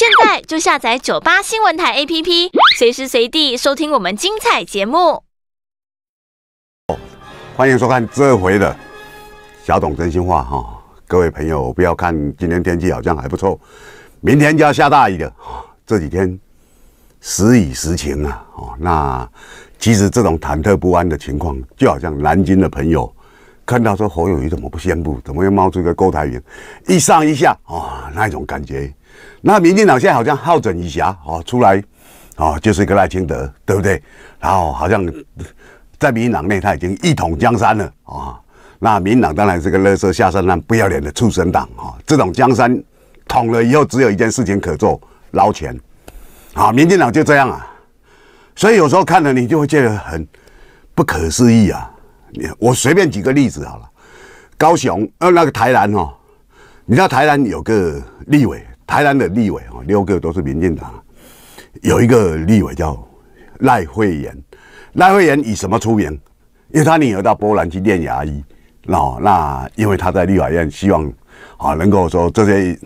现在就下载九八新闻台 APP，随时随地收听我们精彩节目。欢迎收看这回的《小董真心话》哈，各位朋友，不要看今天天气好像还不错，明天就要下大雨了。这几天时雨时晴啊，哦，那其实这种忐忑不安的情况，就好像南京的朋友看到说，侯友谊怎么不宣布，怎么又冒出一个高台云，一上一下啊，那一种感觉。那民进党现在好像好整以暇哦，出来，哦，就是一个赖清德，对不对？然后好像在民进党内他已经一统江山了啊。那民进党当然是个乐色下三烂、不要脸的畜生党啊。这种江山统了以后，只有一件事情可做，捞钱。啊，民进党就这样啊。所以有时候看了你就会觉得很不可思议啊。我随便举个例子好了，高雄，呃，那个台南哦，你知道台南有个立委？台南的立委哦，六个都是民进党，有一个立委叫赖慧妍。赖慧妍以什么出名？因为他女儿到波兰去练牙医，哦，那因为他在立法院希望啊，能够说这些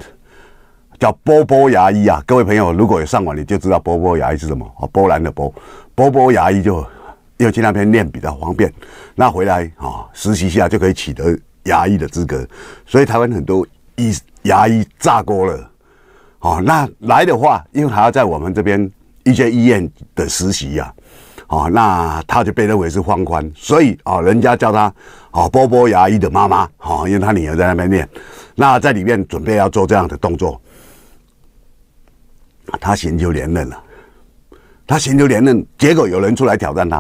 叫波波牙医啊。各位朋友如果有上网，你就知道波波牙医是什么哦。波兰的波波波牙医就又去那边练比较方便，那回来啊实习下就可以取得牙医的资格，所以台湾很多医牙医炸锅了。哦，那来的话，因为还要在我们这边一些医院的实习呀，哦，那他就被认为是放宽，所以啊，人家叫他哦“波波牙医”的妈妈，哦，因为他女儿在那边念，那在里面准备要做这样的动作，他寻求连任了，他寻求连任，结果有人出来挑战他，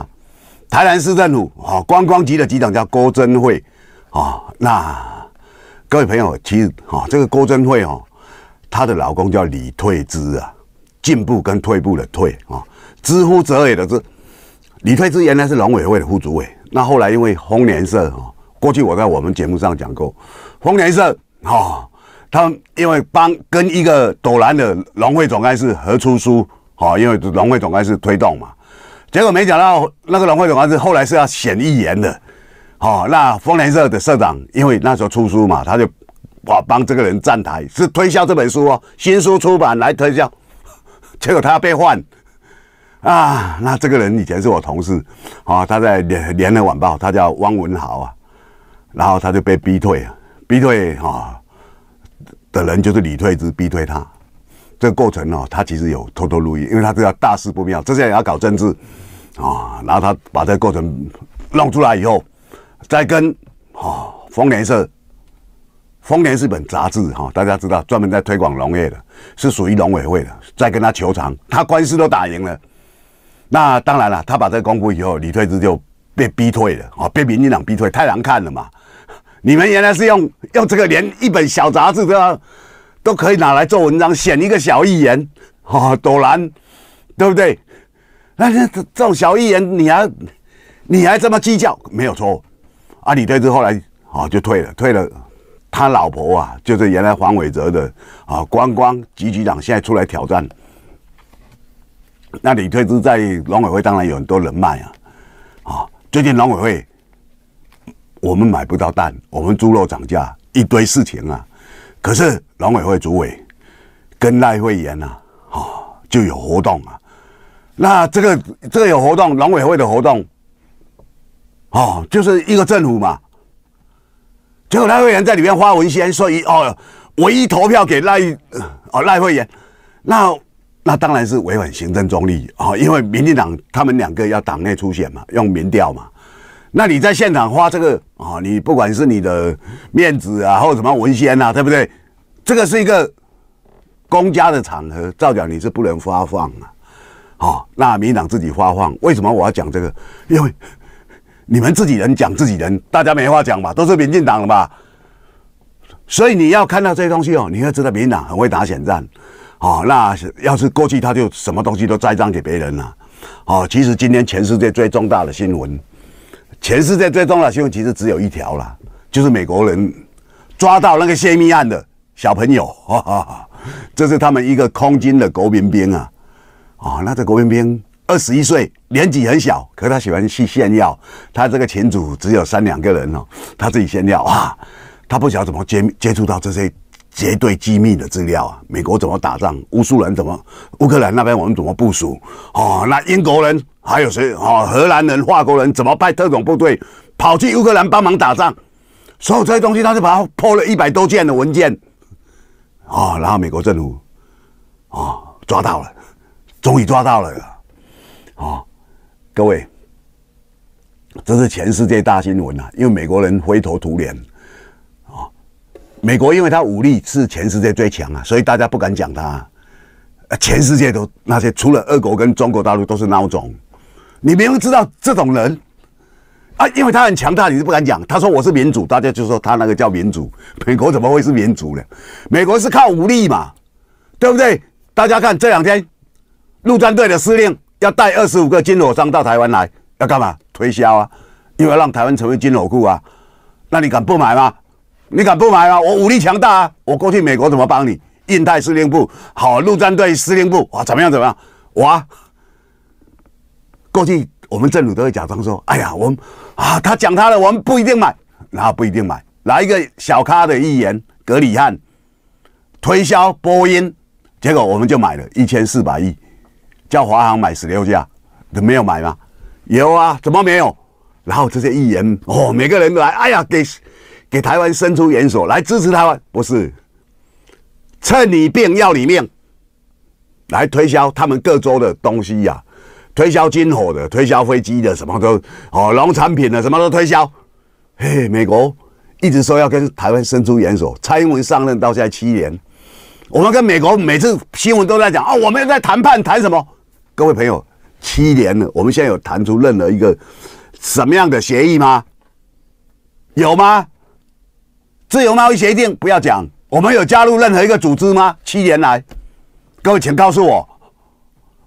台南市政府哦观光局的局长叫郭增惠，啊，那各位朋友，其实哦这个郭增惠哦。她的老公叫李退之啊，进步跟退步的退啊，知乎者也的知。李退之原来是农委会的副主委，那后来因为丰年社啊，过去我在我们节目上讲过，丰年社啊，他因为帮跟一个斗兰的农会总干事合出书啊，因为农会总干事推动嘛，结果没想到那个农会总干事后来是要选议员的，哦，那丰年社的社长因为那时候出书嘛，他就。我帮这个人站台，是推销这本书哦，新书出版来推销，结果他被换，啊，那这个人以前是我同事，啊，他在联联合晚报，他叫汪文豪啊，然后他就被逼退，啊，逼退啊的人就是李退之逼退他，这个过程呢，他其实有偷偷录音，因为他知道大事不妙，这下也要搞政治，啊，然后他把这个过程弄出来以后，再跟啊，丰年社。《丰年》是本杂志，哈，大家知道，专门在推广农业的，是属于农委会的，在跟他求偿，他官司都打赢了。那当然了，他把这个公布以后，李退之就被逼退了，啊，被民进党逼退，太难看了嘛！你们原来是用用这个连一本小杂志都要都可以拿来做文章，选一个小议员，哈，朵然，对不对？那那这这种小议员你还你还这么计较，没有错。啊，李退之后来啊就退了，退了。他老婆啊，就是原来黄伟哲的啊，观光局局长，现在出来挑战。那李退之在农委会当然有很多人脉啊，啊，最近农委会我们买不到蛋，我们猪肉涨价一堆事情啊，可是农委会主委跟赖慧妍呐，啊，就有活动啊。那这个这个有活动，农委会的活动，哦，就是一个政府嘛。结果赖慧妍在里面发文宣说一哦，唯一投票给赖哦赖慧妍，那那当然是违反行政中立哦，因为民进党他们两个要党内初选嘛，用民调嘛，那你在现场发这个哦，你不管是你的面子啊，或者什么文宣啊，对不对？这个是一个公家的场合，造假你是不能发放啊，好，那民党自己发放，为什么我要讲这个？因为。你们自己人讲自己人，大家没话讲吧？都是民进党了吧？所以你要看到这些东西哦，你会知道民进党很会打选战，哦，那要是过去他就什么东西都栽赃给别人了，哦，其实今天全世界最重大的新闻，全世界最重大的新闻其实只有一条啦，就是美国人抓到那个泄密案的小朋友，这是他们一个空军的国民兵啊，哦，那这国兵兵。二十一岁，年纪很小，可他喜欢去炫耀。他这个群组只有三两个人哦，他自己炫耀啊。他不晓得怎么接接触到这些绝对机密的资料啊。美国怎么打仗？乌苏人怎么？乌克兰那边我们怎么部署？哦，那英国人还有谁？哦，荷兰人、法国人怎么派特种部队跑去乌克兰帮忙打仗？所有这些东西，他就把它破了一百多件的文件，啊，然后美国政府啊抓到了，终于抓到了。啊，各位，这是全世界大新闻啊！因为美国人灰头土脸啊，美国因为他武力是全世界最强啊，所以大家不敢讲他。啊，全世界都那些除了俄国跟中国大陆都是孬种，你明明知道这种人啊，因为他很强大，你是不敢讲。他说我是民主，大家就说他那个叫民主。美国怎么会是民主呢？美国是靠武力嘛，对不对？大家看这两天陆战队的司令。要带二十五个军火商到台湾来，要干嘛？推销啊！又要让台湾成为军火库啊！那你敢不买吗？你敢不买吗？我武力强大啊！我过去美国怎么帮你？印太司令部，好，陆战队司令部啊，怎么样？怎么样？我过去我们政府都会假装说，哎呀，我们啊，他讲他的，我们不一定买，然后不一定买。来一个小咖的议员格里汉推销波音，结果我们就买了一千四百亿。叫华航买十六架，没有买吗？有啊，怎么没有？然后这些议员哦，每个人都来，哎呀，给给台湾伸出援手来支持台湾，不是趁你病要你命，来推销他们各州的东西呀，推销军火的，推销飞机的，什么都哦，农产品的什么都推销。嘿，美国一直说要跟台湾伸出援手，蔡英文上任到现在七年，我们跟美国每次新闻都在讲哦，我们在谈判谈什么？各位朋友，七年了，我们现在有谈出任何一个什么样的协议吗？有吗？自由贸易协定不要讲，我们有加入任何一个组织吗？七年来，各位请告诉我，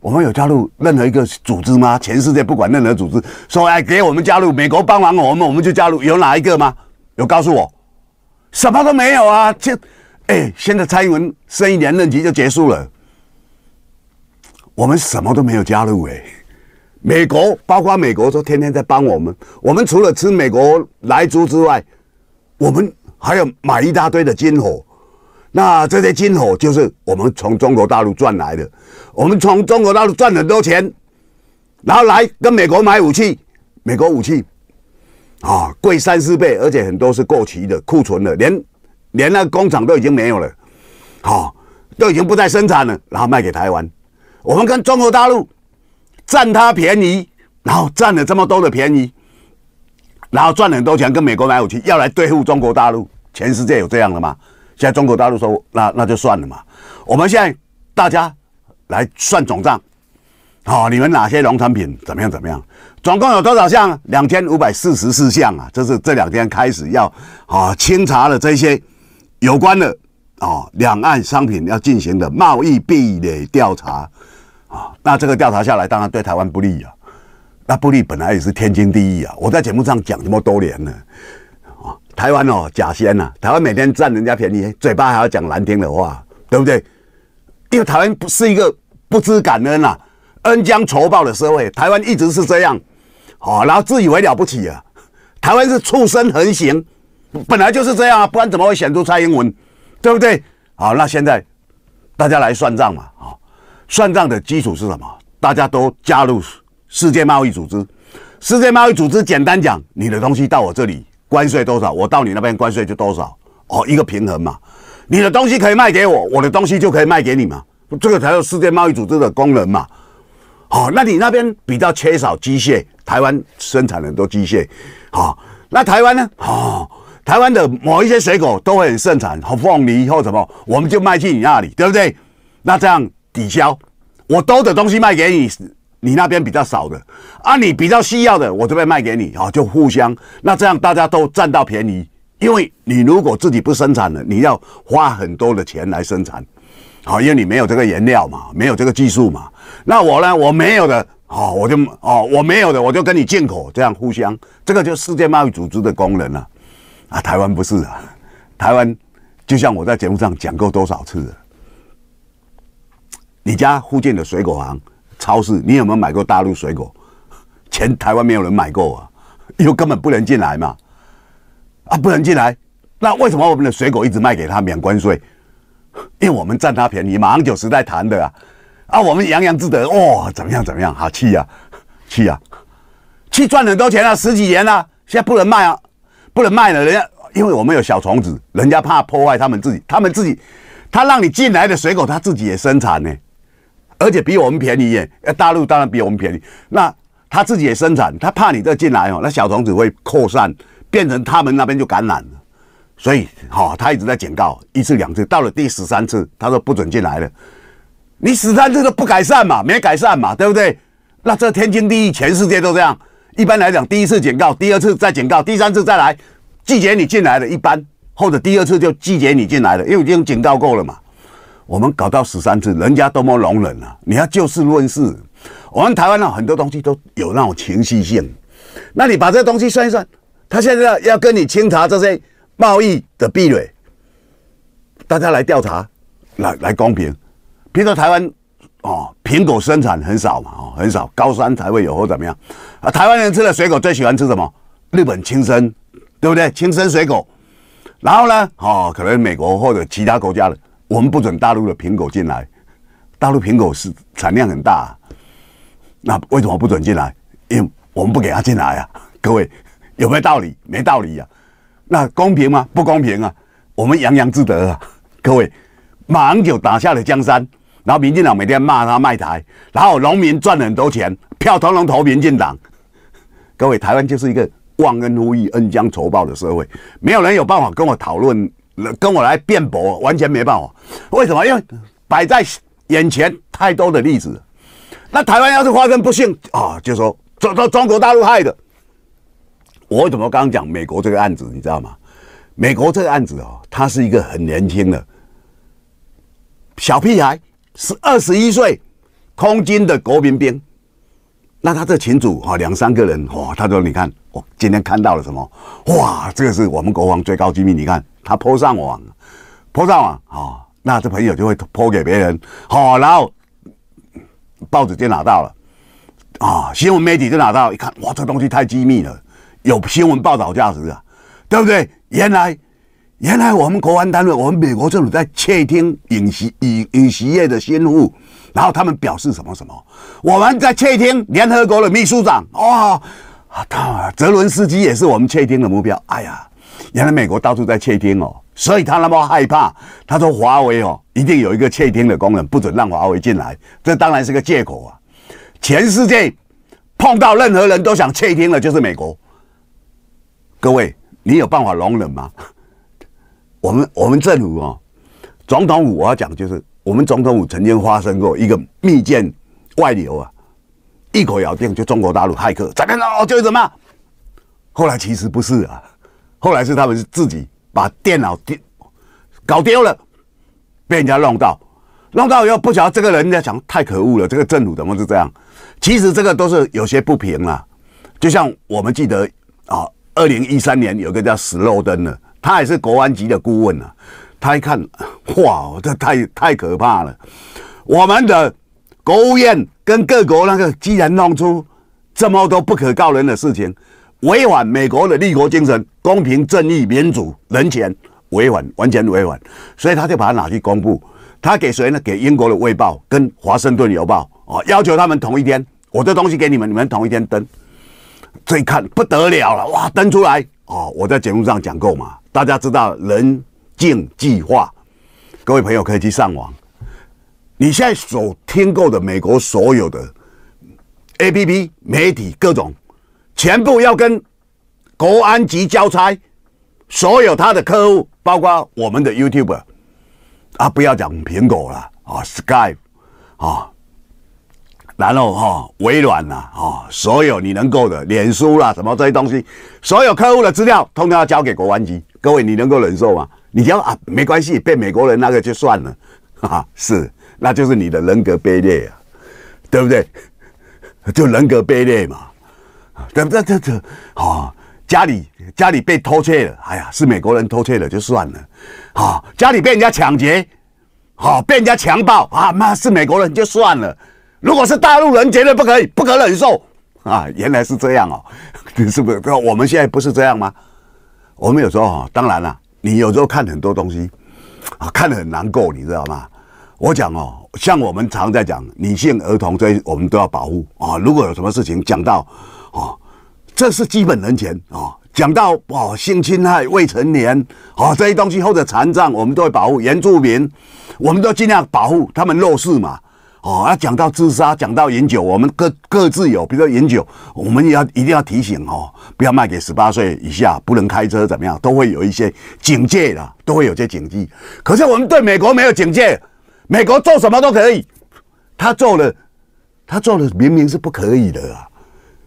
我们有加入任何一个组织吗？全世界不管任何组织，说哎给我们加入美国帮忙，我们我们就加入，有哪一个吗？有告诉我，什么都没有啊！就哎，现在蔡英文升一年任期就结束了。我们什么都没有加入诶，美国包括美国都天天在帮我们。我们除了吃美国来猪之外，我们还有买一大堆的军火。那这些军火就是我们从中国大陆赚来的。我们从中国大陆赚很多钱，然后来跟美国买武器，美国武器，啊，贵三四倍，而且很多是过期的、库存的，连连那个工厂都已经没有了，好，都已经不再生产了，然后卖给台湾。我们跟中国大陆占他便宜，然后占了这么多的便宜，然后赚了很多钱，跟美国买武器要来对付中国大陆，全世界有这样的吗？现在中国大陆说那那就算了嘛。我们现在大家来算总账，哦，你们哪些农产品怎么样怎么样？总共有多少项？两千五百四十四项啊！这是这两天开始要啊清查的这些有关的啊两岸商品要进行的贸易壁垒调查。啊，那这个调查下来，当然对台湾不利啊。那不利本来也是天经地义啊。我在节目上讲这么多年了，啊，台湾哦，假先呐，台湾每天占人家便宜，嘴巴还要讲难听的话，对不对？因为台湾不是一个不知感恩啦、恩将仇报的社会，台湾一直是这样，好，然后自以为了不起啊。台湾是畜生横行，本来就是这样啊，不然怎么会选出蔡英文，对不对？好，那现在大家来算账嘛，好。算账的基础是什么？大家都加入世界贸易组织。世界贸易组织简单讲，你的东西到我这里关税多少，我到你那边关税就多少，哦，一个平衡嘛。你的东西可以卖给我，我的东西就可以卖给你嘛，这个才是世界贸易组织的功能嘛。好，那你那边比较缺少机械，台湾生产很多机械，好，那台湾呢？好，台湾的某一些水果都会很盛产，好凤梨或什么，我们就卖去你那里，对不对？那这样。抵消，我多的东西卖给你，你那边比较少的，啊，你比较需要的，我这边卖给你啊，就互相，那这样大家都占到便宜，因为你如果自己不生产了，你要花很多的钱来生产，好，因为你没有这个原料嘛，没有这个技术嘛，那我呢，我没有的，哦，我就哦，我没有的，我就跟你进口，这样互相，这个就世界贸易组织的功能了，啊，台湾不是啊，台湾就像我在节目上讲过多少次了。你家附近的水果行、超市，你有没有买过大陆水果？全台湾没有人买过啊，因为根本不能进来嘛。啊，不能进来，那为什么我们的水果一直卖给他免关税？因为我们占他便宜，马上九时代谈的啊，啊，我们洋洋自得哦，怎么样怎么样，好气呀，气呀，气赚很多钱了十几年了，现在不能卖啊，不能卖了，人家因为我们有小虫子，人家怕破坏他们自己，他们自己他让你进来的水果，他自己也生产呢。而且比我们便宜耶！大陆当然比我们便宜。那他自己也生产，他怕你这进来哦，那小虫子会扩散，变成他们那边就感染了。所以，哦，他一直在警告，一次两次，到了第十三次，他说不准进来了。你十三次都不改善嘛，没改善嘛，对不对？那这天经地义，全世界都这样。一般来讲，第一次警告，第二次再警告，第三次再来，拒绝你进来的一般，或者第二次就拒绝你进来了，因为已经警告过了嘛。我们搞到十三次，人家多么容忍啊！你要就事论事。我们台湾呢，很多东西都有那种情绪性。那你把这东西算一算，他现在要跟你清查这些贸易的壁垒，大家来调查，来来公平。比如说台湾，哦，苹果生产很少嘛，哦，很少，高山才会有或怎么样？啊，台湾人吃的水果最喜欢吃什么？日本青森，对不对？青森水果。然后呢，哦，可能美国或者其他国家的。我们不准大陆的苹果进来，大陆苹果是产量很大，那为什么不准进来？因为我们不给他进来呀。各位有没有道理？没道理呀。那公平吗？不公平啊。我们洋洋自得啊。各位，马英九打下了江山，然后民进党每天骂他卖台，然后农民赚了很多钱，票通通投民进党。各位，台湾就是一个忘恩负义、恩将仇报的社会，没有人有办法跟我讨论。跟我来辩驳，完全没办法。为什么？因为摆在眼前太多的例子。那台湾要是发生不幸啊，就说中中中国大陆害的。我怎么刚刚讲美国这个案子？你知道吗？美国这个案子啊，他是一个很年轻的小屁孩，是二十一岁空军的国民兵。那他这群主哈两三个人哇，他说：“你看，我今天看到了什么？哇，这个是我们国王最高机密！你看，他泼上网，泼上网哦，那这朋友就会泼给别人，好，然后报纸就拿到了啊，新闻媒体就拿到，一看，哇，这东西太机密了，有新闻报道价值啊，对不对？原来，原来我们国安单位，我们美国政府在窃听影视、影影视业的新务。”然后他们表示什么什么？我们在窃听联合国的秘书长，哦，啊，泽伦斯基也是我们窃听的目标。哎呀，原来美国到处在窃听哦，所以他那么害怕。他说华为哦，一定有一个窃听的功能，不准让华为进来。这当然是个借口啊！全世界碰到任何人都想窃听的，就是美国。各位，你有办法容忍吗？我们我们政府哦，总统，我要讲就是。我们总统府曾经发生过一个密件外流啊，一口咬定就中国大陆骇客，怎看哦，就是什么？后来其实不是啊，后来是他们是自己把电脑丢，搞丢了，被人家弄到，弄到以后不得这个人在想太可恶了，这个政府怎么是这样？其实这个都是有些不平啊，就像我们记得啊，二零一三年有个叫史露登的，他也是国安局的顾问啊。他一看，哇，这太太可怕了！我们的国务院跟各国那个，居然弄出这么多不可告人的事情，违反美国的立国精神——公平、正义、民主、人权，违反，完全违反。所以他就把它拿去公布？他给谁呢？给英国的《卫报》跟《华盛顿邮报》哦，要求他们同一天，我的东西给你们，你们同一天登。这看不得了了，哇，登出来哦！我在节目上讲过嘛，大家知道人。净计划，各位朋友可以去上网。你现在所听够的美国所有的 A P P 媒体各种，全部要跟国安局交差。所有他的客户，包括我们的 YouTuber，啊，不要讲苹果了啊，Skype 啊，然后哈微软呐啊，所有你能够的，脸书啦什么这些东西，所有客户的资料，通通要交给国安局。各位，你能够忍受吗？你只要啊，没关系，被美国人那个就算了 啊，是，那就是你的人格卑劣啊，对不对？就人格卑劣嘛，对不对？这这啊，家里家里被偷窃了，哎呀，是美国人偷窃了就算了啊，家里被人家抢劫，好被人家强暴啊，那是美国人就算了，如果是大陆人，绝对不可以，不可忍受啊！原来是这样哦，是不是？我们现在不是这样吗？我们有时候当然了。你有时候看很多东西，啊，看得很难过，你知道吗？我讲哦，像我们常在讲女性、儿童，这我们都要保护啊。如果有什么事情讲到，哦，这是基本人权啊。讲到哦，性侵害未成年啊，这些东西或者残障，我们都会保护原住民，我们都尽量保护他们弱势嘛。哦，要讲到自杀，讲到饮酒，我们各各自有，比如说饮酒，我们也要一定要提醒哦，不要卖给十八岁以下，不能开车，怎么样，都会有一些警戒的，都会有些警惕。可是我们对美国没有警戒，美国做什么都可以，他做了，他做了明明是不可以的啊，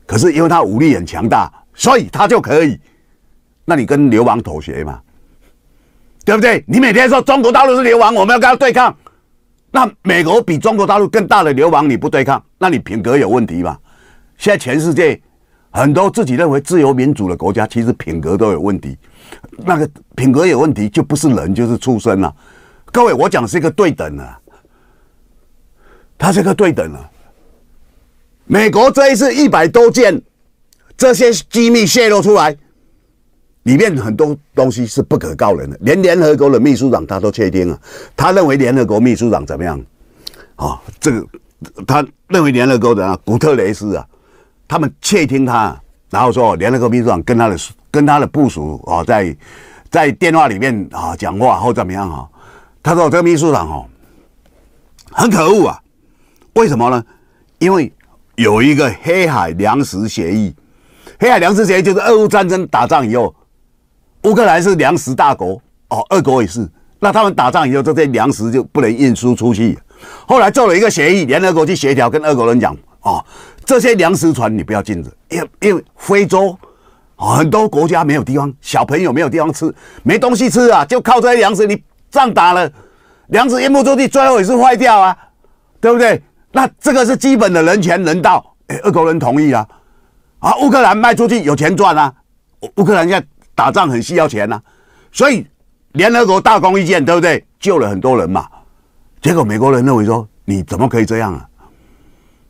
可是因为他武力很强大，所以他就可以。那你跟流氓妥协嘛，对不对？你每天说中国大陆是流氓，我们要跟他对抗。那美国比中国大陆更大的流氓，你不对抗，那你品格有问题嘛？现在全世界很多自己认为自由民主的国家，其实品格都有问题。那个品格有问题，就不是人，就是畜生了。各位，我讲是一个对等的，他是个对等的。美国这一次一百多件这些机密泄露出来。里面很多东西是不可告人的，连联合国的秘书长他都窃听了。他认为联合国秘书长怎么样？啊，这个他认为联合国的古特雷斯啊，他们窃听他，然后说联合国秘书长跟他的跟他的部署啊，在在电话里面啊讲话或怎么样啊？他说这个秘书长哦，很可恶啊！为什么呢？因为有一个黑海粮食协议，黑海粮食协议就是俄乌战争打仗以后。乌克兰是粮食大国哦，俄国也是。那他们打仗以后，这些粮食就不能运输出去。后来做了一个协议，联合国去协调，跟俄国人讲：哦，这些粮食船你不要禁止，因为因为非洲很多国家没有地方，小朋友没有地方吃，没东西吃啊，就靠这些粮食。你仗打了，粮食运不出去，最后也是坏掉啊，对不对？那这个是基本的人权人道。哎，俄国人同意啊，啊，乌克兰卖出去有钱赚啊，乌克兰现在。打仗很需要钱呐，所以联合国大功一件，对不对？救了很多人嘛。结果美国人认为说，你怎么可以这样啊？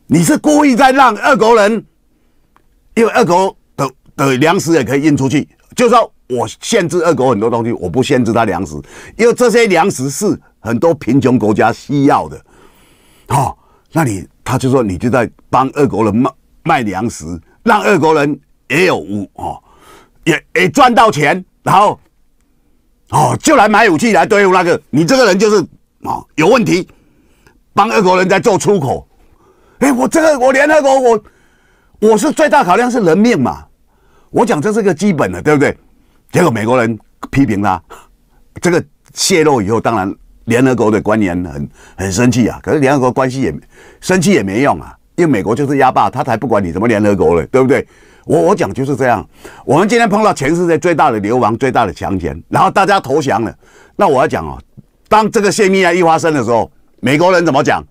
你是故意在让二国人，因为二国的的粮食也可以运出去，就说我限制二国很多东西，我不限制他粮食，因为这些粮食是很多贫穷国家需要的。哦，那你他就说你就在帮二国人卖卖粮食，让二国人也有屋哦。也也赚到钱，然后，哦，就来买武器来对付那个。你这个人就是哦有问题，帮俄国人在做出口。哎，我这个我联合国，我我是最大考量是人命嘛。我讲这是个基本的，对不对？结果美国人批评他，这个泄露以后，当然联合国的官员很很生气啊。可是联合国关系也生气也没用啊，因为美国就是压霸，他才不管你什么联合国了，对不对？我我讲就是这样，我们今天碰到全世界最大的流氓、最大的强权，然后大家投降了。那我要讲哦，当这个泄密啊一发生的时候，美国人怎么讲？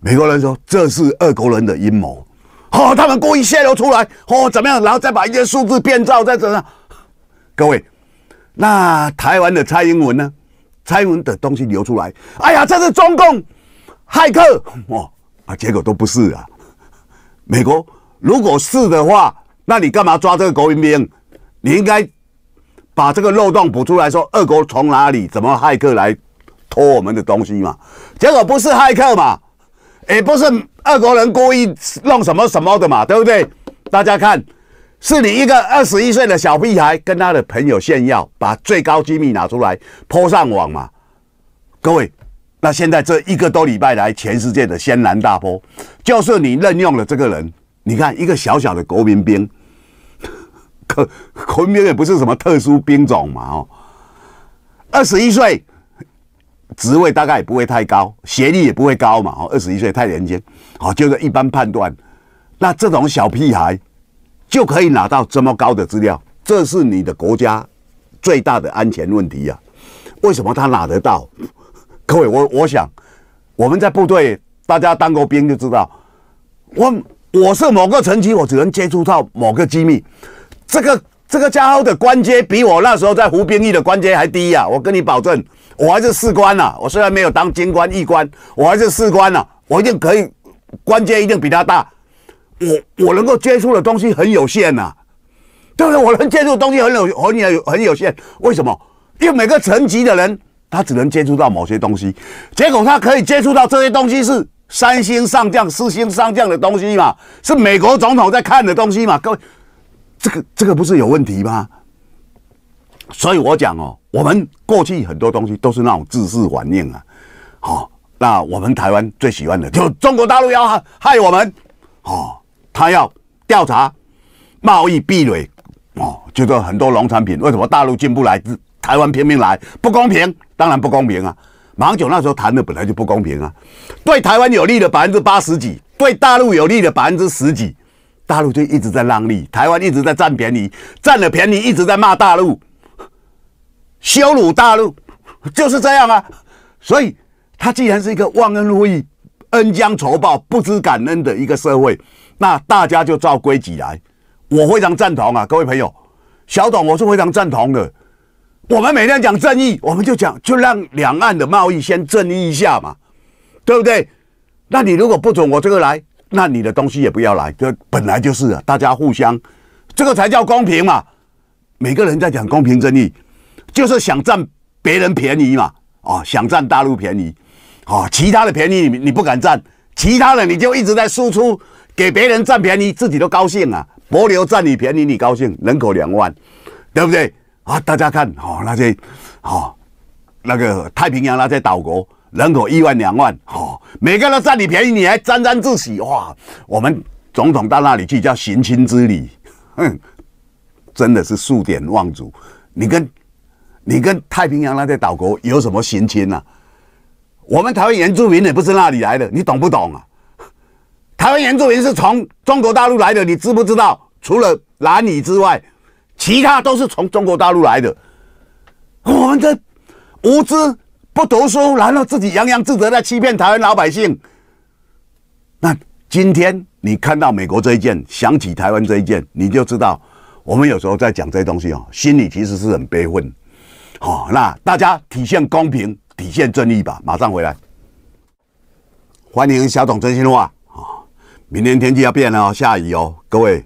美国人说这是俄国人的阴谋，哦，他们故意泄露出来，哦，怎么样？然后再把一些数字变造再怎样？各位，那台湾的蔡英文呢？蔡英文的东西流出来，哎呀，这是中共骇客哦啊，结果都不是啊，美国。如果是的话，那你干嘛抓这个国民兵？你应该把这个漏洞补出来，说二国从哪里、怎么骇客来偷我们的东西嘛？结果不是骇客嘛？也不是二国人故意弄什么什么的嘛？对不对？大家看，是你一个二十一岁的小屁孩，跟他的朋友炫耀，把最高机密拿出来泼上网嘛？各位，那现在这一个多礼拜来，全世界的轩然大波，就是你任用了这个人。你看，一个小小的国民兵，可国民兵也不是什么特殊兵种嘛，哦，二十一岁，职位大概也不会太高，学历也不会高嘛，哦，二十一岁太年轻，哦，就是一般判断，那这种小屁孩就可以拿到这么高的资料，这是你的国家最大的安全问题呀？为什么他拿得到？各位，我我想我们在部队，大家当过兵就知道，我。我是某个层级，我只能接触到某个机密，这个这个家伙的官阶比我那时候在湖兵役的官阶还低呀！我跟你保证，我还是士官呐。我虽然没有当军官、役官，我还是士官呐。我一定可以，官阶一定比他大。我我能够接触的东西很有限呐，对不对？我能接触东西很有很有很有限，为什么？因为每个层级的人，他只能接触到某些东西，结果他可以接触到这些东西是。三星上将、四星上将的东西嘛，是美国总统在看的东西嘛？各位，这个这个不是有问题吗？所以我讲哦，我们过去很多东西都是那种自视反应啊。好，那我们台湾最喜欢的，就中国大陆要害我们，哦，他要调查贸易壁垒，哦，就是很多农产品为什么大陆进不来，台湾拼命来，不公平，当然不公平啊。芒九那时候谈的本来就不公平啊，对台湾有利的百分之八十几，对大陆有利的百分之十几，大陆就一直在让利，台湾一直在占便宜，占了便宜一直在骂大陆，羞辱大陆，就是这样啊。所以他既然是一个忘恩负义、恩将仇报、不知感恩的一个社会，那大家就照规矩来。我非常赞同啊，各位朋友，小董我是非常赞同的。我们每天讲正义，我们就讲，就让两岸的贸易先正义一下嘛，对不对？那你如果不准我这个来，那你的东西也不要来，这本来就是，啊，大家互相，这个才叫公平嘛。每个人在讲公平正义，就是想占别人便宜嘛，啊，想占大陆便宜，啊，其他的便宜你你不敢占，其他的你就一直在输出给别人占便宜，自己都高兴啊。博流占你便宜你高兴，人口两万，对不对？啊！大家看，哈那些，哈那个太平洋那些岛国，人口一万两万，哈，每个人都占你便宜，你还沾沾自喜，哇！我们总统到那里去叫寻亲之旅，嗯，真的是数典忘祖。你跟，你跟太平洋那些岛国有什么寻亲呢？我们台湾原住民也不是那里来的，你懂不懂啊？台湾原住民是从中国大陆来的，你知不知道？除了哪里之外？其他都是从中国大陆来的，我们的无知、不读书，然后自己洋洋自得，在欺骗台湾老百姓。那今天你看到美国这一件，想起台湾这一件，你就知道我们有时候在讲这些东西哦，心里其实是很悲愤。好，那大家体现公平，体现正义吧。马上回来，欢迎小董真心话。啊，明天天气要变了哦，下雨哦，各位，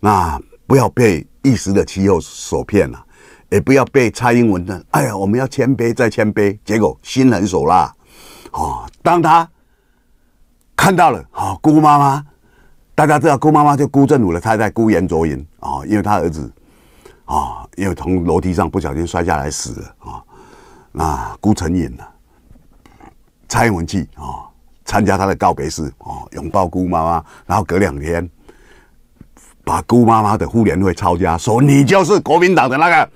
那不要被。一时的气候所骗了，也不要被蔡英文的“哎呀，我们要谦卑再谦卑”，结果心狠手辣。哦，当他看到了，哦，姑妈妈，大家知道姑妈妈就姑振武的太太姑延卓云啊，因为她儿子啊，因为从楼梯上不小心摔下来死了啊，那孤成瘾呢，蔡英文去啊参加他的告别式啊，拥抱姑妈妈，然后隔两天。把姑妈妈的妇联会抄家，说你就是国民党的那个，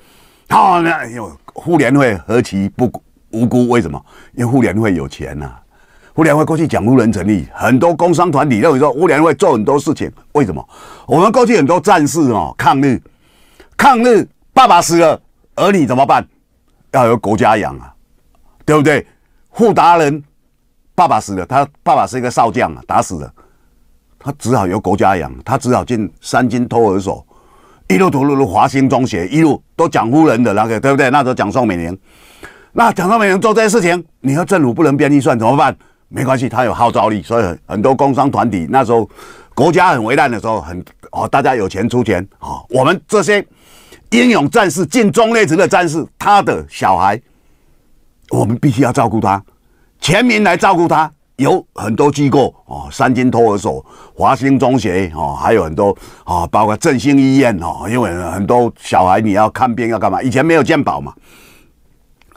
好，那有妇联会何其不无辜？为什么？因为妇联会有钱呐。妇联会过去讲无人成立，很多工商团体认为说妇联会做很多事情。为什么？我们过去很多战士哦，抗日，抗日，爸爸死了，儿女怎么办？要有国家养啊，对不对？富达人，爸爸死了，他爸爸是一个少将啊，打死了。他只好由国家养，他只好进三金托儿所，一路读入路华兴中学，一路都蒋夫人的那个，对不对？那时候蒋宋美龄，那蒋宋美龄做这些事情，你和政府不能编预算怎么办？没关系，他有号召力，所以很多工商团体那时候国家很危难的时候，很哦大家有钱出钱啊，我们这些英勇战士进忠烈职的战士，他的小孩，我们必须要照顾他，全民来照顾他。有很多机构哦，三金托儿所、华兴中学哦，还有很多啊，包括振兴医院哦，因为很多小孩你要看病要干嘛？以前没有健保嘛，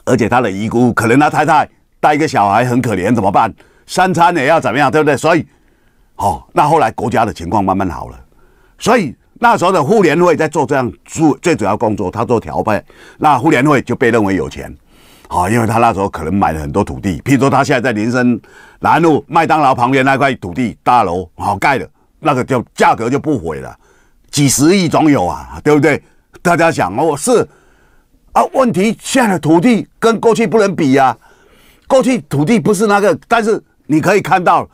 而且他的遗孤，可能他太太带一个小孩很可怜，怎么办？三餐也要怎么样，对不对？所以，哦，那后来国家的情况慢慢好了，所以那时候的妇联会在做这样主最主要工作，他做调配，那妇联会就被认为有钱。啊，因为他那时候可能买了很多土地，譬如说他现在在林森南路麦当劳旁边那块土地大楼，好盖的，那个就价格就不毁了，几十亿总有啊，对不对？大家想哦，是啊，问题现在的土地跟过去不能比呀，过去土地不是那个，但是你可以看到，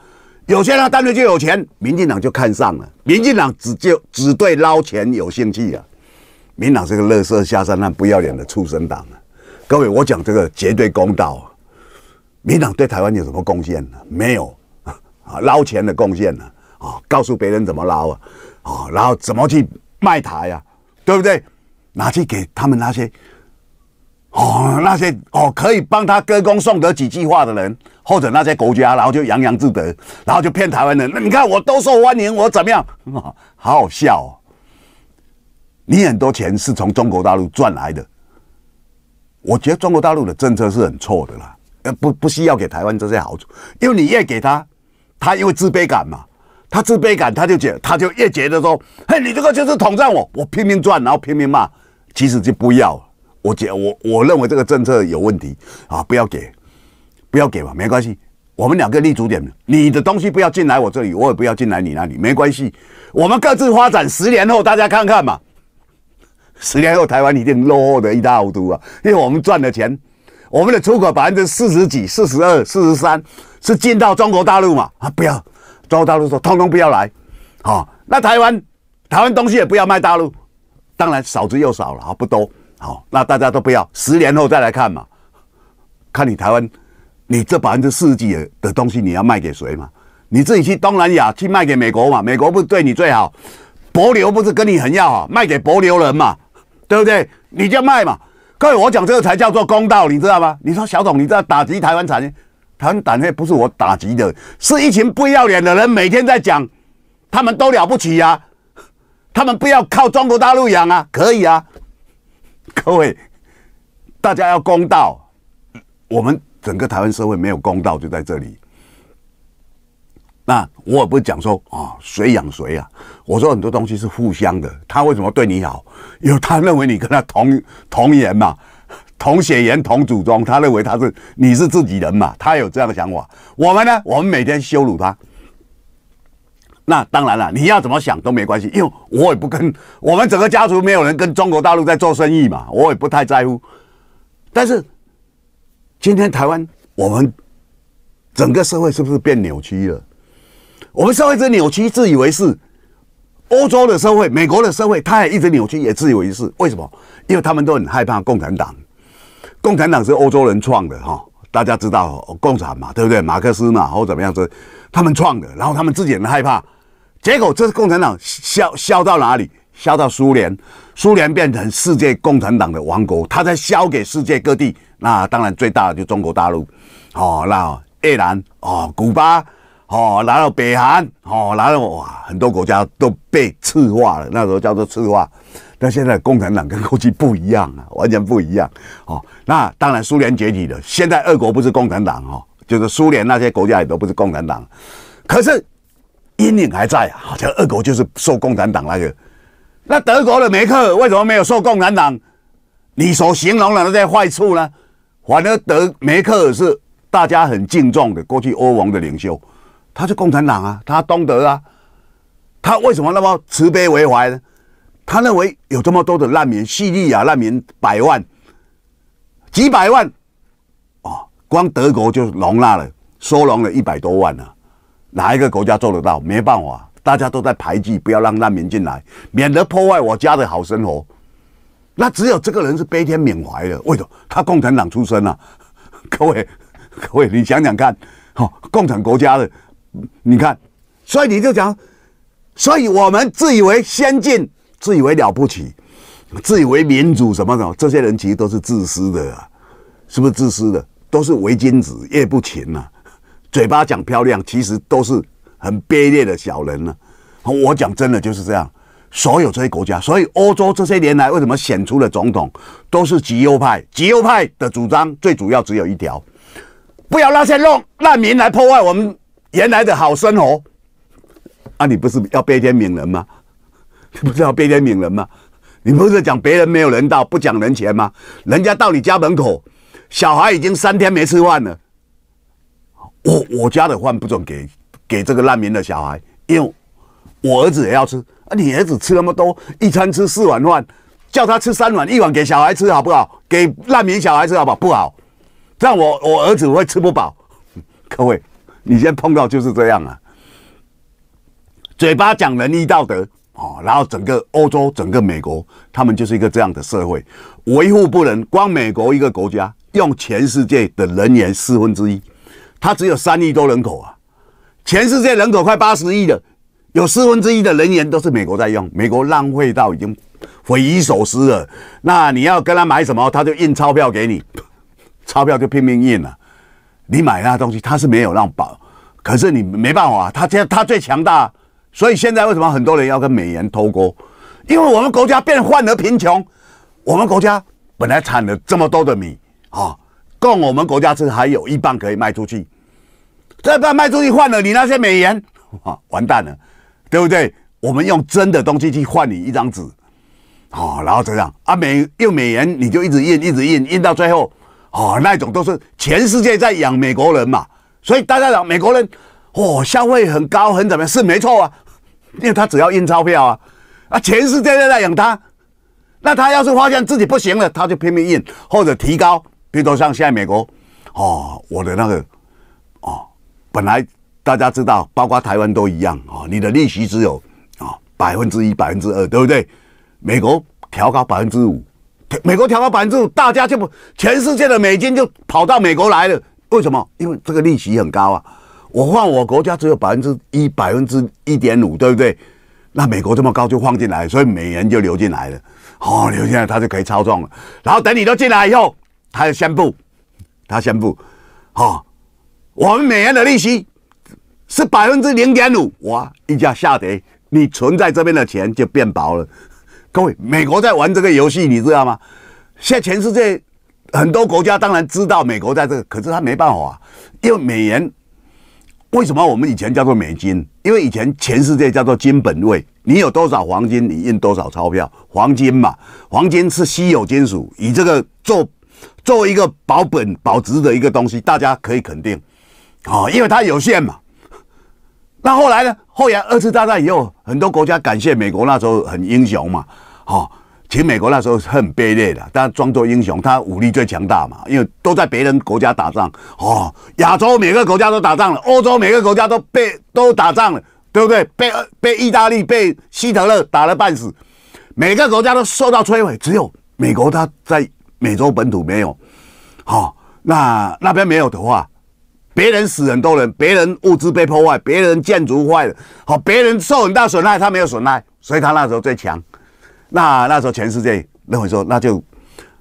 有些人当然就有钱，民进党就看上了，民进党只就只对捞钱有兴趣啊，民党是个乐色下三滥、不要脸的畜生党啊。各位，我讲这个绝对公道。民党对台湾有什么贡献呢？没有啊，捞钱的贡献呢？啊，告诉别人怎么捞啊，啊，然后怎么去卖台呀，对不对？拿去给他们那些哦，那些哦，可以帮他歌功颂德几句话的人，或者那些国家，然后就洋洋自得，然后就骗台湾人。那你看，我都受欢迎，我怎么样？好好笑哦。你很多钱是从中国大陆赚来的。我觉得中国大陆的政策是很错的啦，呃，不不需要给台湾这些好处，因为你越给他，他因为自卑感嘛，他自卑感，他就觉他就越觉得说，嘿，你这个就是统战我，我拼命赚，然后拼命骂，其实就不要。我觉我我认为这个政策有问题啊，不要给，不要给嘛，没关系，我们两个立足点，你的东西不要进来我这里，我也不要进来你那里，没关系，我们各自发展，十年后大家看看嘛。十年后，台湾一定落后的一塌糊涂啊！因为我们赚的钱，我们的出口百分之四十几、四十二、四十三是进到中国大陆嘛啊！不要，中国大陆说通通不要来，哦，那台湾，台湾东西也不要卖大陆，当然少之又少了啊，不多。好，那大家都不要，十年后再来看嘛，看你台湾，你这百分之四十几的东西你要卖给谁嘛？你自己去东南亚去卖给美国嘛？美国不是对你最好，博牛不是跟你很要啊？卖给博牛人嘛？对不对？你就卖嘛！各位，我讲这个才叫做公道，你知道吗？你说小董你在打击台湾产业，台湾产业不是我打击的，是一群不要脸的人每天在讲，他们都了不起呀，他们不要靠中国大陆养啊，可以啊！各位，大家要公道，我们整个台湾社会没有公道就在这里。那我也不讲说啊，谁养谁啊？我说很多东西是互相的。他为什么对你好？因为他认为你跟他同同源嘛，同血缘、同祖宗。他认为他是你是自己人嘛，他有这样的想法。我们呢？我们每天羞辱他。那当然了，你要怎么想都没关系，因为我也不跟我们整个家族没有人跟中国大陆在做生意嘛，我也不太在乎。但是今天台湾，我们整个社会是不是变扭曲了？我们社会一直扭曲，自以为是。欧洲的社会、美国的社会，它也一直扭曲，也自以为是。为什么？因为他们都很害怕共产党。共产党是欧洲人创的，哈，大家知道共产嘛，对不对？马克思嘛，或怎么样子，他们创的。然后他们自己很害怕。结果，这是共产党消消到哪里？消到苏联，苏联变成世界共产党的王国，它才消给世界各地。那当然最大的就中国大陆，哦，那越南，哦，古巴。哦，来到北韩，哦，来到哇，很多国家都被赤化了。那时候叫做赤化，但现在共产党跟过去不一样啊，完全不一样。哦，那当然苏联解体了，现在俄国不是共产党，哈，就是苏联那些国家也都不是共产党。可是阴影还在啊，这俄国就是受共产党那个。那德国的梅克为什么没有受共产党？你所形容的那些坏处呢？反而德梅克尔是大家很敬重的，过去欧王的领袖。他是共产党啊，他东德啊，他为什么那么慈悲为怀呢？他认为有这么多的难民，叙利亚难民百万、几百万，哦，光德国就容纳了、收容了一百多万呢。哪一个国家做得到？没办法，大家都在排挤，不要让难民进来，免得破坏我家的好生活。那只有这个人是悲天悯怀的，为什么？他共产党出身啊，各位，各位，你想想看，哦，共产国家的。你看，所以你就讲，所以我们自以为先进，自以为了不起，自以为民主什么的，这些人其实都是自私的啊，是不是自私的？都是唯君子、夜不勤呐，嘴巴讲漂亮，其实都是很卑劣的小人呢。我讲真的就是这样，所有这些国家，所以欧洲这些年来为什么选出了总统都是极右派？极右派的主张最主要只有一条，不要那些弄难民来破坏我们。原来的好生活啊！你不是要悲天悯人吗？你不是要悲天悯人吗？你不是讲别人没有人道，不讲人情吗？人家到你家门口，小孩已经三天没吃饭了。我我家的饭不准给给这个难民的小孩，因为我儿子也要吃。啊，你儿子吃那么多，一餐吃四碗饭，叫他吃三碗，一碗给小孩吃好不好？给难民小孩吃好不好？不好，这样我我儿子会吃不饱。各位。你现在碰到就是这样啊！嘴巴讲仁义道德哦，然后整个欧洲、整个美国，他们就是一个这样的社会，为富不仁。光美国一个国家，用全世界的人员四分之一，它只有三亿多人口啊，全世界人口快八十亿了，有四分之一的人员都是美国在用，美国浪费到已经匪夷所思了。那你要跟他买什么，他就印钞票给你，钞票就拼命印了。你买那东西，他是没有让保，可是你没办法啊，他强他最强大，所以现在为什么很多人要跟美元脱钩？因为我们国家变换了贫穷，我们国家本来产了这么多的米啊，供我们国家吃，还有一半可以卖出去，这半卖出去换了你那些美元啊，完蛋了，对不对？我们用真的东西去换你一张纸，好，然后这样啊，美用美元你就一直印，一直印，印到最后。哦，那种都是全世界在养美国人嘛，所以大家讲美国人，哦，消费很高，很怎么样？是没错啊，因为他只要印钞票啊，啊，全世界都在养他，那他要是发现自己不行了，他就拼命印或者提高，比如说像现在美国，哦，我的那个，哦，本来大家知道，包括台湾都一样啊，你的利息只有啊百分之一、百分之二，对不对？美国调高百分之五。美国调到百分之五，大家就不，全世界的美金就跑到美国来了。为什么？因为这个利息很高啊。我换我国家只有百分之一、百分之一点五，对不对？那美国这么高就放进来，所以美元就流进来了。哦，流进来它就可以操纵了。然后等你都进来以后，它宣布，它宣布，哦，我们美元的利息是百分之零点五。哇，一下下跌，你存在这边的钱就变薄了。各位，美国在玩这个游戏，你知道吗？现在全世界很多国家当然知道美国在这，个，可是他没办法啊，因为美元。为什么我们以前叫做美金？因为以前全世界叫做金本位，你有多少黄金，你印多少钞票。黄金嘛，黄金是稀有金属，以这个做作为一个保本保值的一个东西，大家可以肯定，啊，因为它有限嘛。那后来呢？后来二次大战以后，很多国家感谢美国那时候很英雄嘛，哈，其实美国那时候是很卑劣的，但装作英雄，他武力最强大嘛，因为都在别人国家打仗哦，亚洲每个国家都打仗了，欧洲每个国家都被都打仗了，对不对？被被意大利被希特勒打了半死，每个国家都受到摧毁，只有美国他在美洲本土没有，哈，那那边没有的话。别人死很多人，别人物资被破坏，别人建筑坏了，好，别人受很大损害，他没有损害，所以他那时候最强。那那时候全世界认为说，那就，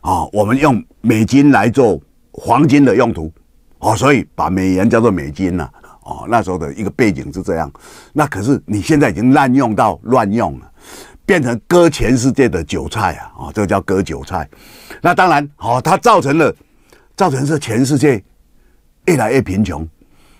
啊，我们用美金来做黄金的用途，哦，所以把美元叫做美金了。哦，那时候的一个背景是这样。那可是你现在已经滥用到乱用了，变成割全世界的韭菜啊！哦，这个叫割韭菜。那当然，哦，它造成了，造成是全世界。越来越贫穷，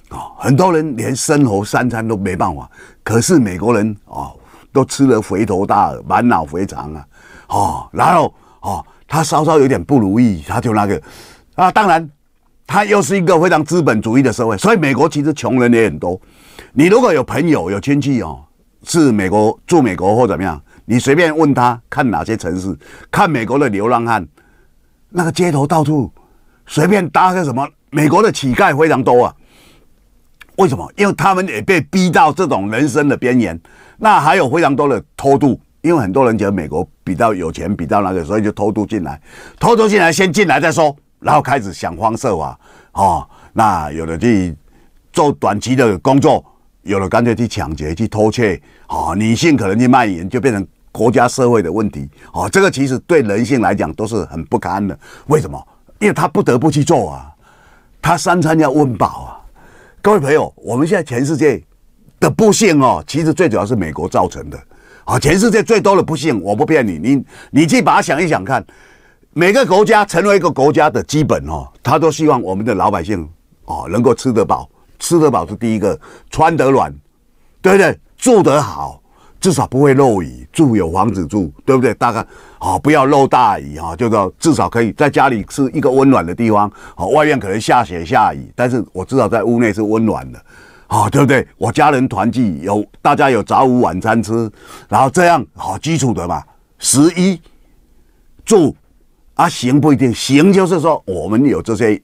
啊，很多人连生活三餐都没办法。可是美国人啊，都吃得肥头大耳，满脑肥肠啊，哦，然后哦，他稍稍有点不如意，他就那个，啊，当然，他又是一个非常资本主义的社会，所以美国其实穷人也很多。你如果有朋友、有亲戚哦，是美国住美国或怎么样，你随便问他看哪些城市，看美国的流浪汉，那个街头到处随便搭个什么。美国的乞丐非常多啊，为什么？因为他们也被逼到这种人生的边缘。那还有非常多的偷渡，因为很多人觉得美国比较有钱，比较那个，所以就偷渡进来，偷渡进来，先进来再说，然后开始想方设法，哦，那有的去做短期的工作，有的干脆去抢劫、去偷窃，哦，女性可能去卖淫，就变成国家社会的问题，哦，这个其实对人性来讲都是很不堪的。为什么？因为他不得不去做啊。他三餐要温饱啊，各位朋友，我们现在全世界的不幸哦，其实最主要是美国造成的啊。全世界最多的不幸，我不骗你，你你去把它想一想看，每个国家成为一个国家的基本哦，他都希望我们的老百姓哦能够吃得饱，吃得饱是第一个，穿得暖，对不对？住得好。至少不会漏雨，住有房子住，对不对？大概哦，不要漏大雨哦，就是说至少可以在家里是一个温暖的地方哦，外面可能下雪下雨，但是我至少在屋内是温暖的，哦，对不对？我家人团聚，有大家有早午晚餐吃，然后这样好基础的嘛，十一住啊，行不一定行，就是说我们有这些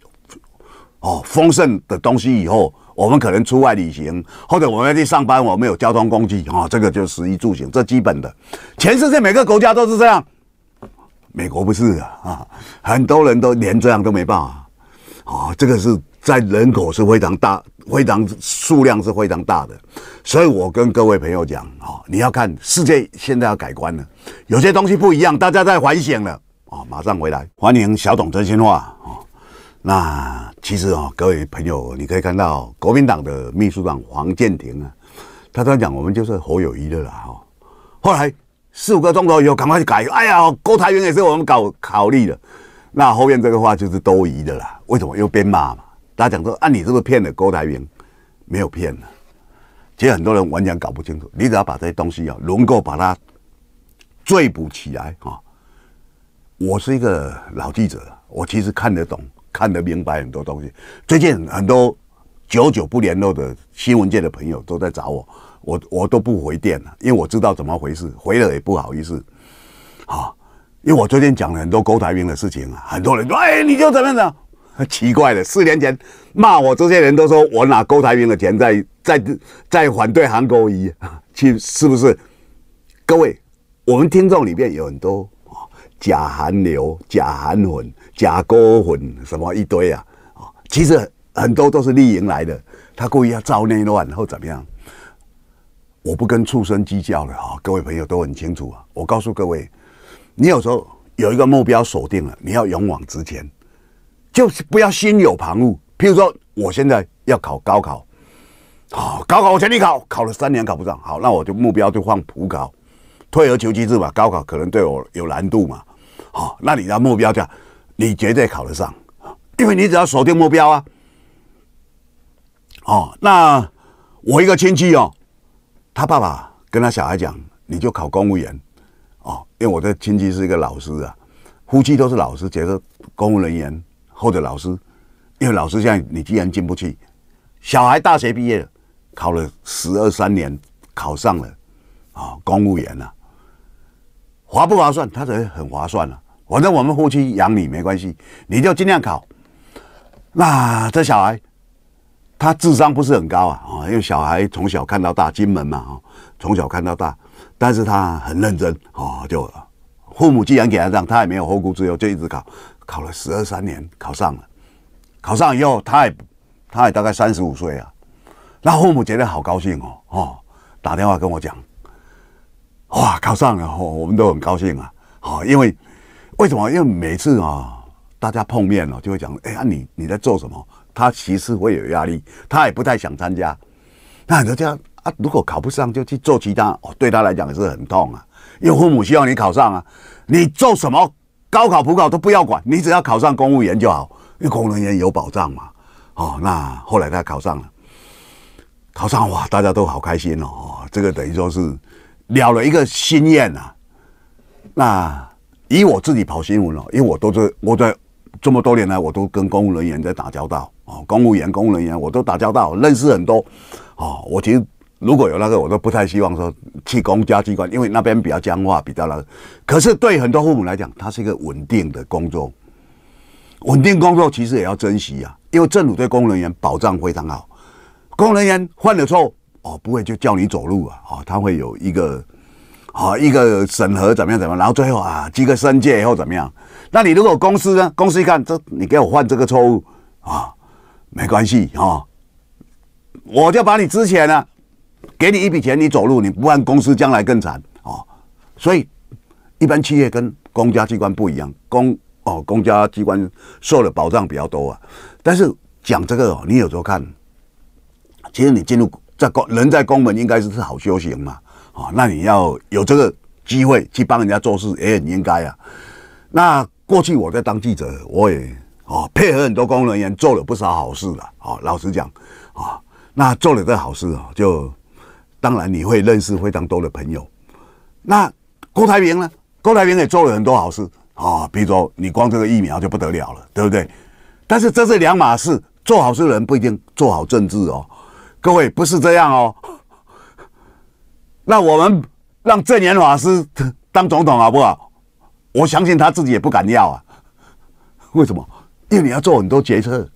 哦丰盛的东西以后。我们可能出外旅行，或者我们要去上班，我们有交通工具啊，这个就食衣住行，这基本的，全世界每个国家都是这样，美国不是啊，很多人都连这样都没办法，啊，这个是在人口是非常大，非常数量是非常大的，所以我跟各位朋友讲啊，你要看世界现在要改观了，有些东西不一样，大家在反省了啊，马上回来，欢迎小董真心话啊。那其实啊，各位朋友，你可以看到国民党的秘书长黄建庭啊，他这样讲，我们就是好友谊的啦哈。后来四五个钟头以后，赶快去改。哎呀，郭台铭也是我们搞考虑的。那后面这个话就是多余的啦。为什么？又编码嘛。大家讲说，啊，你是不是骗了郭台铭？没有骗呢。其实很多人完全搞不清楚。你只要把这些东西啊，能够把它追捕起来啊。我是一个老记者，我其实看得懂。看得明白很多东西。最近很多久久不联络的新闻界的朋友都在找我，我我都不回电了，因为我知道怎么回事，回了也不好意思。因为我最近讲了很多高台铭的事情啊，很多人说，哎，你就怎么着？奇怪了，四年前骂我这些人都说我拿高台铭的钱在在在反对韩国仪啊，去是不是？各位，我们听众里面有很多假韩流、假韩魂。假沟混什么一堆啊啊！其实很多都是利益来的，他故意要造内乱或怎么样。我不跟畜生计较了啊！各位朋友都很清楚啊。我告诉各位，你有时候有一个目标锁定了，你要勇往直前，就是不要心有旁骛。譬如说，我现在要考高考，啊，高考我全力考，考了三年考不上，好，那我就目标就放普考，退而求其次吧。高考可能对我有难度嘛，好，那你的目标就。你绝对考得上，因为你只要锁定目标啊。哦，那我一个亲戚哦，他爸爸跟他小孩讲，你就考公务员哦，因为我的亲戚是一个老师啊，夫妻都是老师，觉得公务人员或者老师，因为老师现在你既然进不去，小孩大学毕业考了十二三年考上了啊，公务员啊，划不划算？他觉得很划算了。反正我们夫妻养你没关系，你就尽量考。那这小孩他智商不是很高啊，啊，因为小孩从小看到大，金门嘛，啊，从小看到大，但是他很认真，啊，就父母既然给他这样，他也没有后顾之忧，就一直考，考了十二三年，考上了。考上以后，他也他也大概三十五岁啊，那父母觉得好高兴哦，哦，打电话跟我讲，哇，考上了，我们都很高兴啊，好，因为。为什么？因为每次啊，大家碰面了就会讲：“哎呀，你你在做什么？”他其实会有压力，他也不太想参加。那很多啊，如果考不上就去做其他，哦，对他来讲也是很痛啊。因为父母希望你考上啊，你做什么高考普考都不要管，你只要考上公务员就好，因为公务员有保障嘛。哦，那后来他考上了，考上哇，大家都好开心哦。这个等于说是了了一个心愿啊。那。以我自己跑新闻了，因为我都是我在这么多年来，我都跟公务人员在打交道啊，公务员、公务人员我都打交道，认识很多啊。我其实如果有那个，我都不太希望说去公家机关，因为那边比较僵化，比较那个。可是对很多父母来讲，它是一个稳定的工作，稳定工作其实也要珍惜啊，因为政府对公务人员保障非常好，公务人员犯了错哦，不会就叫你走路啊，啊，他会有一个。啊，一个审核怎么样？怎么样？然后最后啊，几个申诫以后怎么样？那你如果公司呢？公司一看，这你给我犯这个错误啊，没关系啊，我就把你之前呢，给你一笔钱，你走路你不按，公司将来更惨啊。所以一般企业跟公家机关不一样，公哦公家机关受的保障比较多啊。但是讲这个哦，你有时候看，其实你进入在公人在公门应该是是好修行嘛。啊，那你要有这个机会去帮人家做事，也很应该啊。那过去我在当记者，我也哦配合很多工作人员做了不少好事了。哦，老实讲，啊，那做了这好事啊，就当然你会认识非常多的朋友。那郭台铭呢？郭台铭也做了很多好事啊，比如说你光这个疫苗就不得了了，对不对？但是这是两码事，做好事的人不一定做好政治哦。各位不是这样哦。那我们让证严法师当总统好不好？我相信他自己也不敢要啊。为什么？因为你要做很多决策，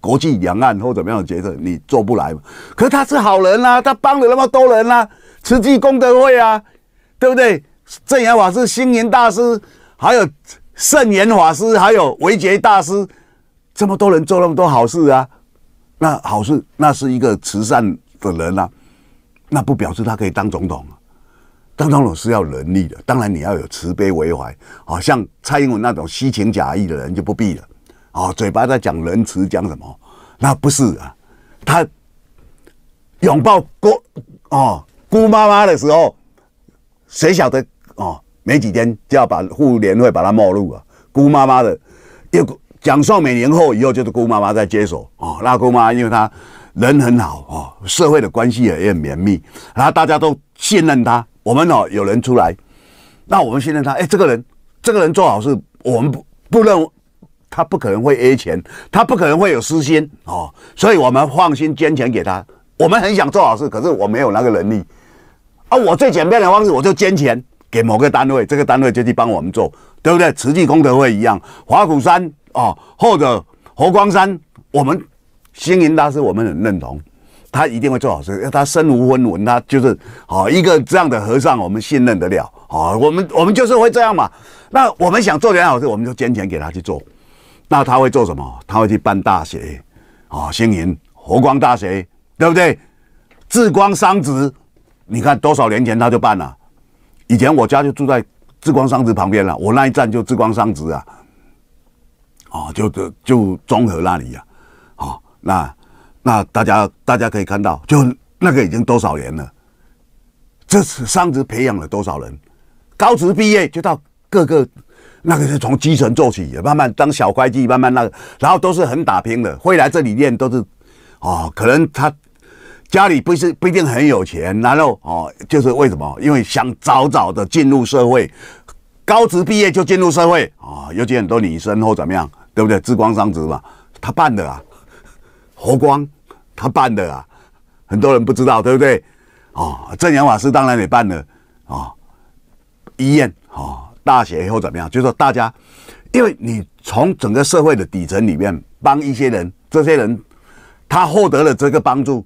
国际两岸或怎么样的决策，你做不来嘛。可是他是好人啊，他帮了那么多人啊，慈济功德会啊，对不对？证严法师、星云大师，还有圣严法师，还有维杰大师，这么多人做那么多好事啊。那好事，那是一个慈善的人啊。那不表示他可以当总统，啊。当总统是要能力的。当然你要有慈悲为怀，好像蔡英文那种虚情假意的人就不必了。啊，嘴巴在讲仁慈，讲什么？那不是啊。他拥抱姑哦姑妈妈的时候，谁晓得？哦，没几天就要把妇联会把他没入了。姑妈妈的，又讲说，美年后以后就是姑妈妈在接手。哦，那姑妈，因为她。人很好啊，社会的关系也很绵密，然后大家都信任他。我们哦，有人出来，那我们信任他。哎，这个人，这个人做好事，我们不不认他，不可能会 A 钱，他不可能会有私心哦，所以我们放心捐钱给他。我们很想做好事，可是我没有那个能力啊。我最简便的方式，我就捐钱给某个单位，这个单位就去帮我们做，对不对？慈济功德会一样，华虎山啊，或者佛光山，我们。星云大师，我们很认同，他一定会做好事。他身无分文，他就是好一个这样的和尚，我们信任得了。好，我们我们就是会这样嘛。那我们想做点好事，我们就捐钱给他去做。那他会做什么？他会去办大学，啊，星云佛光大学，对不对？智光商职，你看多少年前他就办了。以前我家就住在智光商职旁边了，我那一站就智光商职啊，啊，就就就中和那里呀。那那大家大家可以看到，就那个已经多少年了？这次商职培养了多少人？高职毕业就到各个，那个是从基层做起，慢慢当小会计，慢慢那个，然后都是很打拼的。会来这里念都是，哦，可能他家里不是不一定很有钱，然后哦，就是为什么？因为想早早的进入社会，高职毕业就进入社会啊。尤其很多女生或怎么样，对不对？志光商职嘛，他办的啊。佛光，他办的啊，很多人不知道，对不对？啊，正阳法师当然也办了啊，医院啊，大学或怎么样，就说大家，因为你从整个社会的底层里面帮一些人，这些人他获得了这个帮助，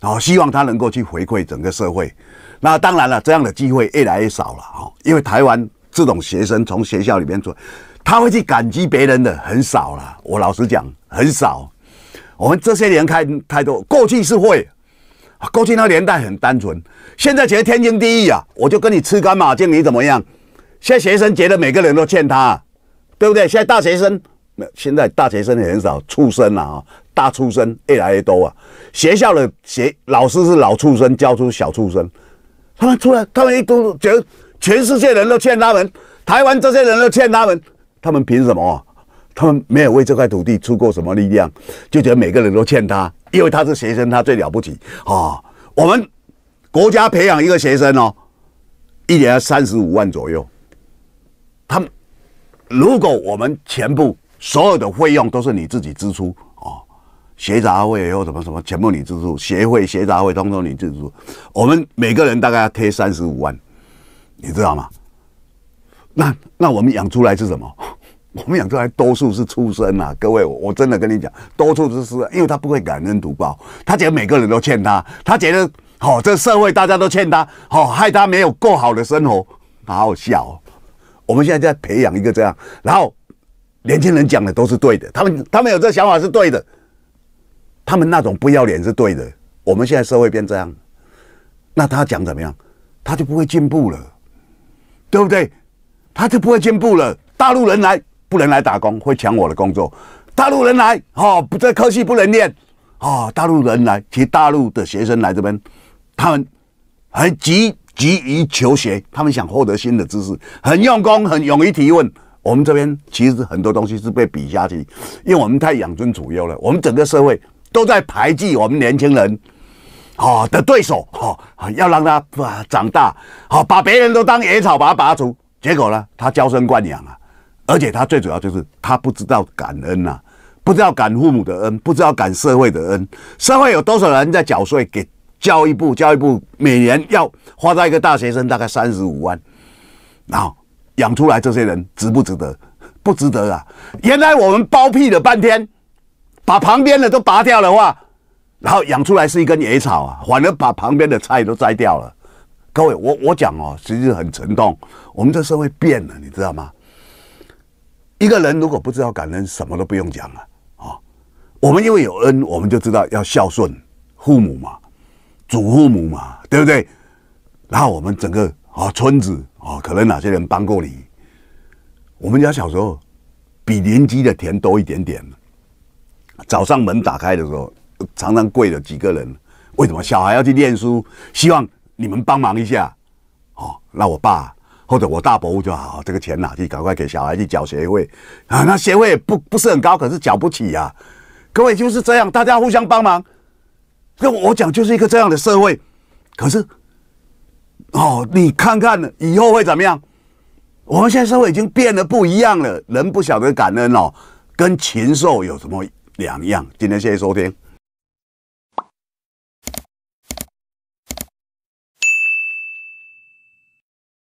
哦，希望他能够去回馈整个社会。那当然了，这样的机会越来越少了哦，因为台湾这种学生从学校里面做，他会去感激别人的很少了，我老实讲，很少。我们这些年开太多，过去是会，过去那年代很单纯，现在觉得天经地义啊，我就跟你吃干抹净，你怎么样？现在学生觉得每个人都欠他，对不对？现在大学生，现在大学生也很少，畜生了啊，大畜生越来越多啊，学校的学老师是老畜生，教出小畜生，他们出来，他们一都觉得全世界人都欠他们，台湾这些人都欠他们，他们凭什么？他们没有为这块土地出过什么力量，就觉得每个人都欠他，因为他是学生，他最了不起啊！我们国家培养一个学生哦，一年三十五万左右。他们，如果我们全部所有的费用都是你自己支出哦，学杂费又什么什么全部你支出，学费、学杂费通通你支出，我们每个人大概要贴三十五万，你知道吗？那那我们养出来是什么？我们讲出来，多数是出身呐。各位，我真的跟你讲，多数是是，因为他不会感恩图报，他觉得每个人都欠他，他觉得好，这社会大家都欠他，好害他没有过好的生活，好笑。我们现在在培养一个这样，然后年轻人讲的都是对的，他们他们有这想法是对的，他们那种不要脸是对的。我们现在社会变这样，那他讲怎么样，他就不会进步了，对不对？他就不会进步了。大陆人来。不能来打工，会抢我的工作。大陆人来，哦，不这科技不能念，哦，大陆人来。其实大陆的学生来这边，他们很急急于求学，他们想获得新的知识，很用功，很勇于提问。我们这边其实很多东西是被比下去，因为我们太养尊处优了。我们整个社会都在排挤我们年轻人，哦的对手，哦，要让他不长大，好把别人都当野草把它拔除。结果呢，他娇生惯养啊。而且他最主要就是他不知道感恩呐，不知道感父母的恩，不知道感社会的恩。社会有多少人在缴税给教育部？教育部每年要花到一个大学生大概三十五万，然后养出来这些人值不值得？不值得啊！原来我们包庇了半天，把旁边的都拔掉的话，然后养出来是一根野草啊，反而把旁边的菜都摘掉了。各位，我我讲哦，其实很沉重，我们这社会变了，你知道吗？一个人如果不知道感恩，什么都不用讲了啊！我们因为有恩，我们就知道要孝顺父母嘛，祖父母嘛，对不对？然后我们整个啊村子啊，可能哪些人帮过你？我们家小时候比邻居的田多一点点，早上门打开的时候，常常跪了几个人。为什么小孩要去念书？希望你们帮忙一下。哦，那我爸。或者我大伯父就好，这个钱哪去？赶快给小孩去缴学费啊？那学费不不是很高，可是缴不起呀。各位就是这样，大家互相帮忙。用我讲就是一个这样的社会。可是，哦，你看看以后会怎么样？我们现在社会已经变得不一样了，人不晓得感恩哦，跟禽兽有什么两样？今天谢谢收听。